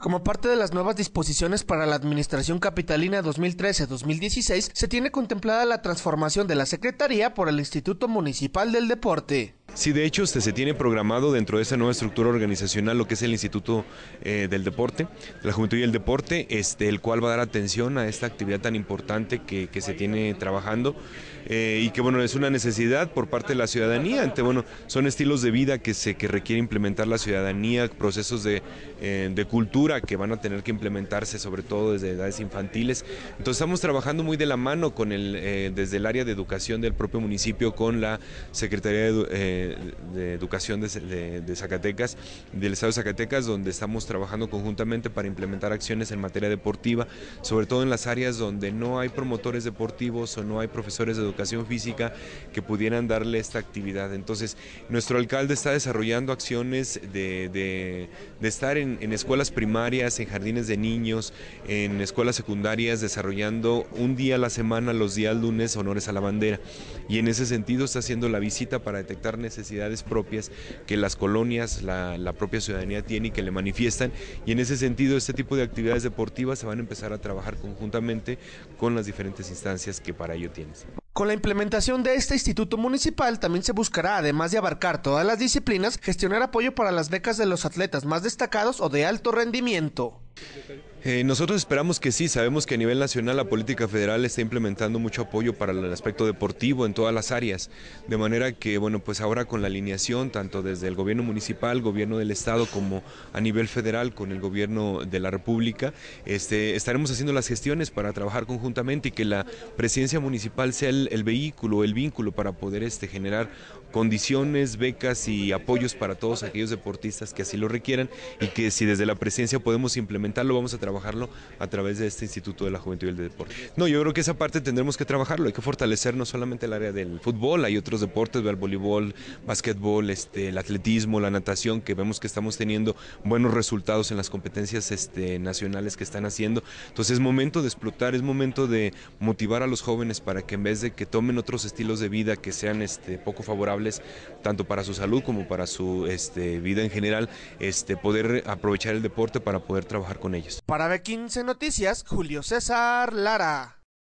Como parte de las nuevas disposiciones para la Administración Capitalina 2013-2016, se tiene contemplada la transformación de la Secretaría por el Instituto Municipal del Deporte. Sí, de hecho este, se tiene programado dentro de esa nueva estructura organizacional lo que es el Instituto eh, del Deporte, de la Juventud y el Deporte, este, el cual va a dar atención a esta actividad tan importante que, se tiene trabajando eh, y que bueno, es una necesidad por parte de la ciudadanía. bueno, son estilos de vida que, se, que requiere implementar la ciudadanía, procesos de, eh, de cultura que van a tener que implementarse sobre todo desde edades infantiles. Entonces estamos trabajando muy de la mano con el, desde el área de educación del propio municipio con la Secretaría de de, Educación de, Zacatecas, del Estado de Zacatecas, donde estamos trabajando conjuntamente para implementar acciones en materia deportiva, sobre todo en las áreas donde no hay promotores deportivos o no hay profesores de educación física que pudieran darle esta actividad. Entonces, nuestro alcalde está desarrollando acciones de, estar en, en escuelas primarias, en jardines de niños, en escuelas secundarias, desarrollando un día a la semana, los días lunes, honores a la bandera. Y en ese sentido está haciendo la visita para detectar necesidades necesidades propias que las colonias, la, propia ciudadanía tiene y que le manifiestan. Y en ese sentido, este tipo de actividades deportivas se van a empezar a trabajar conjuntamente con las diferentes instancias que para ello tienes. Con la implementación de este instituto municipal también se buscará, además de abarcar todas las disciplinas, gestionar apoyo para las becas de los atletas más destacados o de alto rendimiento. Eh, nosotros esperamos que sí, sabemos que a nivel nacional la política federal está implementando mucho apoyo para el aspecto deportivo en todas las áreas, de manera que, bueno, pues ahora con la alineación, tanto desde el gobierno municipal, gobierno del estado, como a nivel federal con el gobierno de la república, este, estaremos haciendo las gestiones para trabajar conjuntamente y que la presidencia municipal sea el, vehículo, el vínculo para poder este, generar condiciones, becas y apoyos para todos aquellos deportistas que así lo requieran y que si desde la presidencia podemos implementarlo, vamos a trabajar trabajarlo a través de este Instituto de la Juventud y el Deporte. No, yo creo que esa parte tendremos que trabajarlo, hay que fortalecer no solamente el área del fútbol, hay otros deportes, el voleibol, básquetbol, este, el atletismo, la natación, que vemos que estamos teniendo buenos resultados en las competencias este, nacionales que están haciendo. Entonces es momento de explotar, es momento de motivar a los jóvenes para que en vez de que tomen otros estilos de vida que sean este, poco favorables, tanto para su salud como para su este, vida en general, este, poder aprovechar el deporte para poder trabajar con ellos. Para para B15 Noticias, Julio César Lara.